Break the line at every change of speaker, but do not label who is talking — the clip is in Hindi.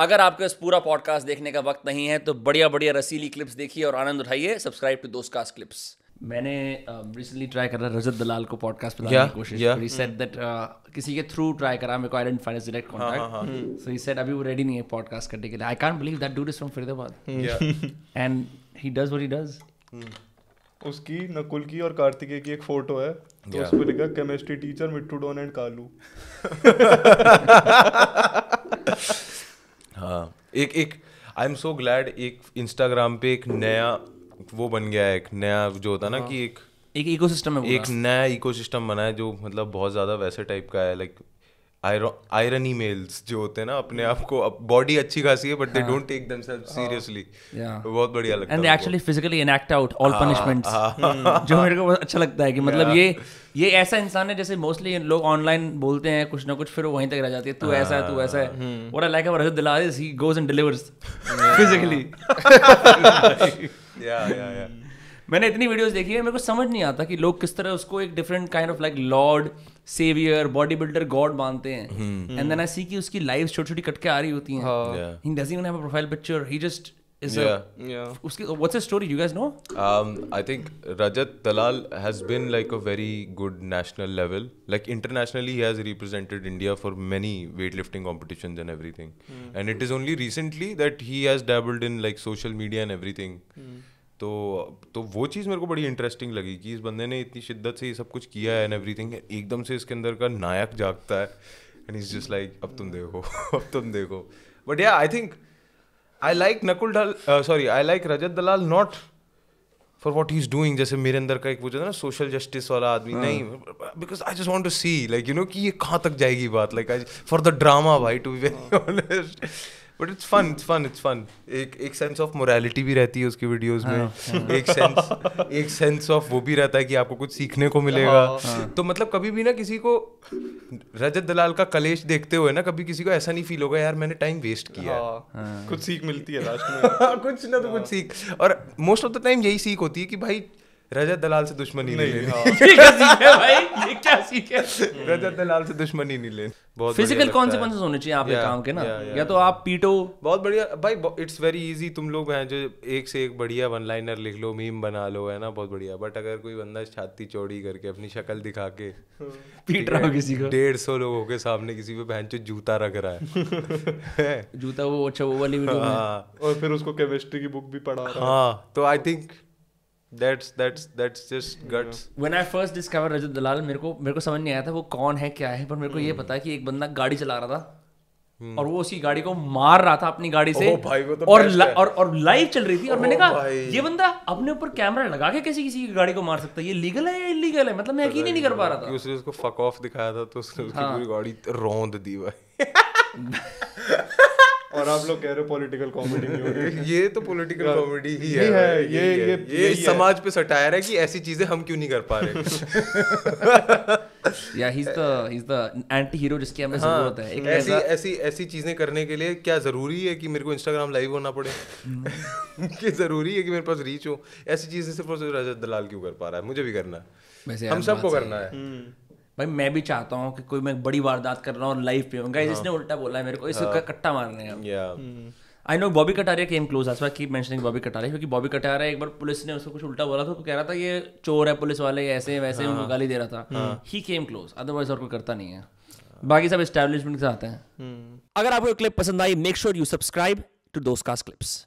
अगर आपके पास पूरा पॉडकास्ट देखने का वक्त नहीं है तो बढ़िया बढ़िया रसीली क्लिप्स देखिए और आनंद उठाइए subscribe to Dostcast clips मैंने रिसेंटली ट्राई करा रजत दलाल को पॉडकास्ट पे लाने की कोशिश करी सेड दैट किसी के थ्रू ट्राई करा मेरे को I dent finance direct contact so he said अभी वो रेडी नहीं है पॉडकास्ट करने के लिए I can't believe that dude is from Faridabad and he does what he does
उसकी नकुल की और कार्तिकेय की एक फोटो है तो yeah. उस पर लिखा chemistry teacher Mittu Don and Kalu हाँ एक एक आई एम सो ग्लैड एक इंस्टाग्राम पे एक नया वो बन गया है एक नया जो होता है ना हाँ। कि एक एक इकोसिस्टम है एक नया इकोसिस्टम बना है जो मतलब बहुत ज़्यादा वैसे टाइप का है लाइक आयरनी मेल्स जो होते हैं ना अपने आप को बॉडी अच्छी खासी है but they don't take themselves seriously बहुत बढ़िया लगता है and they actually
physically enact out all punishments जो मेरे को अच्छा लगता है कि मतलब ये ये ऐसा इंसान है जैसे मोस्टली लोग ऑनलाइन बोलते हैं कुछ ना कुछ फिर वो वहीं तक रह जाती है तू ऐसा है तू ऐसा है what I like about Rajat Dalal is he goes and delivers physically yeah yeah या मैंने इतनी वीडियोस देखी है मेरे को समझ नहीं आता कि लोग किस तरह उसको एक different kind of like lord saviour body builder god मानते हैं एंड देन आई सी कि उसकी लाइव छोटी छोटी कटके आ रही होती हैं he doesn't even have a profile picture he just is yeah. a yeah. Uski, what's his story? You guys know?
Um, I think Rajat Talal has been like a very good national level. Like internationally, he has represented India for many weightlifting competitions and everything. Mm. And it is only recently that he has dabbled in like social media and everything. Mm. तो तो वो चीज़ मेरे को बड़ी इंटरेस्टिंग लगी कि इस बंदे ने इतनी शिद्दत से ये सब कुछ किया है एंड एवरीथिंग एकदम से इसके अंदर का नायक जागता है एंड इज जस्ट लाइक अब तुम देखो अब तुम देखो but yeah I think I like Nakul sorry I like Rajat Dalal not for what is doing जैसे मेरे अंदर का एक वो जो है ना सोशल जस्टिस वाला आदमी हाँ। नहीं because I just want to see like you know कि ये कहाँ तक जाएगी बात like I for the drama भाई to be very honest but it's fun it's fun it's fun एक एक सेंस ऑफ मोरालिटी भी रहती है उसकी वीडियोस में हाँ, एक सेंस एक सेंस ऑफ वो भी रहता है कि आपको कुछ सीखने को मिलेगा हाँ। तो मतलब कभी भी ना किसी को रजत दलाल का कलेश देखते हुए ना कभी किसी को ऐसा नहीं फील होगा यार मैंने टाइम वेस्ट
किया हाँ, कुछ सीख मिलती है लास्ट
में कुछ ना तो कुछ सीख और मोस्ट ऑफ द टाइम यही सीख होती है कि भाई रजत दलाल से दुश्मनी नहीं, लेनी हाँ। हम्म। रजत दलाल से दुश्मनी नहीं लेनी बहुत फिजिकल कॉन्सिक्वेंसेस होने चाहिए आपके काम के ना या तो आप पीटो बहुत बढ़िया भाई इट्स वेरी इजी तुम लोग हैं जो एक से एक बढ़िया वन लाइनर लिख लो मीम बना लो है ना बहुत बढ़िया बट अगर कोई बंदा छाती चौड़ी करके अपनी शक्ल दिखा के पीट रहा है किसी को डेढ़ सौ लोगों के सामने किसी पे बहन जूता रख रहा है
जूता वो अच्छा वो वाली वीडियो में हाँ। और फिर उसको केमिस्ट्री की बुक भी पढ़ा हाँ
तो I think that's that's that's just guts
when i first discovered Rajat Dalal, मेरे को मेरे को समझ नहीं आया था वो कौन है क्या है पर मेरे को hmm. ये पता कि एक बंदा गाड़ी चला रहा था hmm. और वो उसकी गाड़ी को मार रहा था अपनी गाड़ी से oh, भाई वो तो और, ल, और और लाइव चल रही थी और oh, मैंने कहा ये बंदा अपने ऊपर कैमरा लगा के कैसे किसी की गाड़ी को मार सकता है ये लीगल है या इलीगल है मतलब मैं यकीन ही नहीं कर पा रहा था उसने उसको फक
ऑफ दिखाया था तो उसने उसकी हाँ। पूरी गाड़ी रोंद दी भाई
और आप लोग कह रहे हो पॉलिटिकल कॉमेडी ये तो पॉलिटिकल कॉमेडी ही है, है ये ये, ये, ये, ये समाज
पे सटायर है कि ऐसी चीजें हम क्यों नहीं कर पा रहे या he is the he is the
anti hero जिसकी हमें हाँ, जरूरत है एक ऐसी
ऐसी ऐसी चीजें करने के लिए क्या जरूरी है कि मेरे को इंस्टाग्राम लाइव होना पड़े कि जरूरी है कि मेरे पास रीच हो ऐसी चीजें सिर्फ रजत दलाल क्यों कर पा रहा है मुझे भी करना है हम सबको करना है हम्म।
भाई मैं भी चाहता हूँ कि कोई मैं बड़ी वारदात कर रहा हूँ लाइफ पे गाइस हाँ। इसने उल्टा बोला है मेरे को इसे हाँ। कट्टा मारने का I know Bobby Kataria came close as की मेंशनिंग बॉबी कटारिया क्योंकि बॉबी कटारा एक बार पुलिस ने उसको कुछ उल्टा बोला था तो कह रहा था ये चोर है पुलिस वाले ऐसे वैसे हाँ। उनको गाली दे रहा था ही केम क्लोज अदरवाइज और कोई करता नहीं है बाकी सब एस्टेब्लिशमेंट के साथ हैं hmm. अगर आपको क्लिप पसंद आई make sure you subscribe to दोस्त क्लिप्स